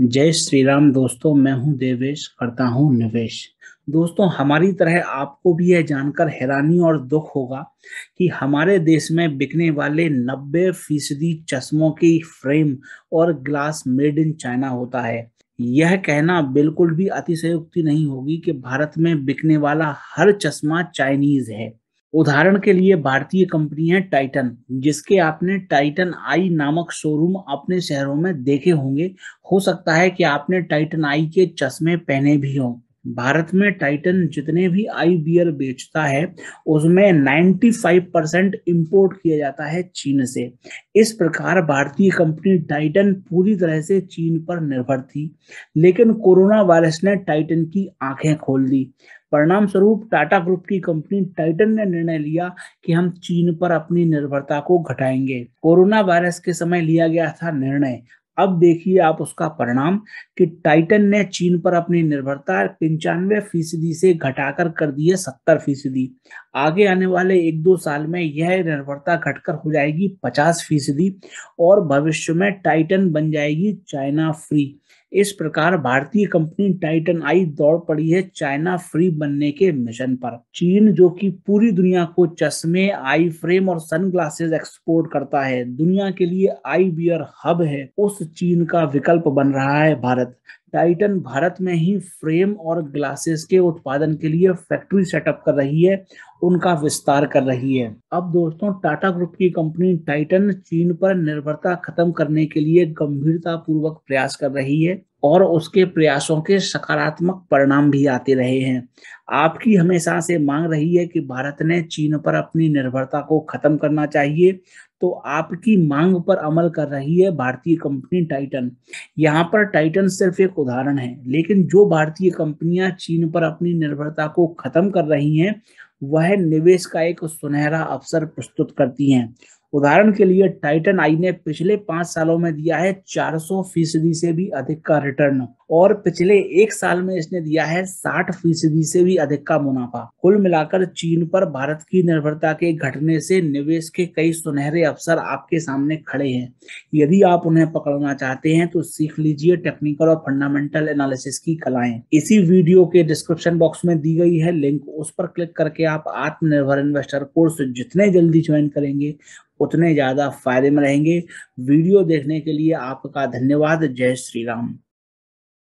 जय श्री राम दोस्तों मैं हूं देवेश करता हूं निवेश दोस्तों हमारी तरह आपको भी यह जानकर हैरानी और दुख होगा कि हमारे देश में बिकने वाले 90 फीसदी चश्मों की फ्रेम और ग्लास मेड इन चाइना होता है यह कहना बिल्कुल भी अतिशयुक्ति नहीं होगी कि भारत में बिकने वाला हर चश्मा चाइनीज है उदाहरण के लिए भारतीय कंपनी है टाइटन जिसके आपने टाइटन आई नामक शोरूम अपने शहरों में देखे होंगे हो सकता है कि आपने टाइटन आई के चश्मे पहने भी हों भारत में टाइटन जितने भी आई बियर बेचता है उसमें 95 परसेंट इम्पोर्ट किया जाता है चीन से इस प्रकार भारतीय कंपनी टाइटन पूरी तरह से चीन पर निर्भर थी लेकिन कोरोना वायरस ने टाइटन की आंखें खोल दी परिणाम स्वरूप टाटा ग्रुप की कंपनी टाइटन ने निर्णय लिया कि हम चीन पर अपनी निर्भरता को घटाएंगे कोरोना वायरस के समय लिया गया था निर्णय अब देखिए आप उसका परिणाम कि टाइटन ने चीन पर अपनी निर्भरता पंचानवे फीसदी से घटाकर कर दी है सत्तर फीसदी आगे आने वाले एक दो साल में यह निर्भरता घटकर हो जाएगी पचास फीसदी और भविष्य में टाइटन बन जाएगी चाइना फ्री इस प्रकार भारतीय कंपनी टाइटन आई दौड़ पड़ी है चाइना फ्री बनने के मिशन पर चीन जो कि पूरी दुनिया को चश्मे आई फ्रेम और सनग्लासेस एक्सपोर्ट करता है दुनिया के लिए आई बियर हब है उस चीन का विकल्प बन रहा है भारत टाइटन भारत में ही फ्रेम और ग्लासेस के उत्पादन के लिए फैक्ट्री सेटअप कर रही है उनका विस्तार कर रही है अब दोस्तों टाटा ग्रुप की कंपनी टाइटन चीन पर निर्भरता खत्म करने के लिए गंभीरता पूर्वक प्रयास कर रही है और उसके प्रयासों के सकारात्मक परिणाम भी आते रहे हैं आपकी हमेशा से मांग रही है कि भारत ने चीन पर अपनी निर्भरता को खत्म करना चाहिए तो आपकी मांग पर अमल कर रही है भारतीय कंपनी टाइटन यहाँ पर टाइटन सिर्फ एक उदाहरण है लेकिन जो भारतीय कंपनियां चीन पर अपनी निर्भरता को खत्म कर रही हैं वह निवेश का एक सुनहरा अवसर प्रस्तुत करती हैं उदाहरण के लिए टाइटन आई ने पिछले पांच सालों में दिया है 400 फीसदी से भी अधिक का रिटर्न और पिछले एक साल में इसने दिया है साठ फीसदी से भी अधिक का मुनाफा कुल मिलाकर चीन पर भारत की निर्भरता के घटने से निवेश के कई सुनहरे अवसर आपके सामने खड़े हैं यदि आप उन्हें पकड़ना चाहते हैं तो सीख लीजिए टेक्निकल और फंडामेंटल एनालिसिस की कलाएं इसी वीडियो के डिस्क्रिप्शन बॉक्स में दी गई है लिंक उस पर क्लिक करके आप आत्मनिर्भर इन्वेस्टर कोर्स जितने जल्दी ज्वाइन करेंगे उतने ज्यादा फायदे में रहेंगे वीडियो देखने के लिए आपका धन्यवाद जय श्री राम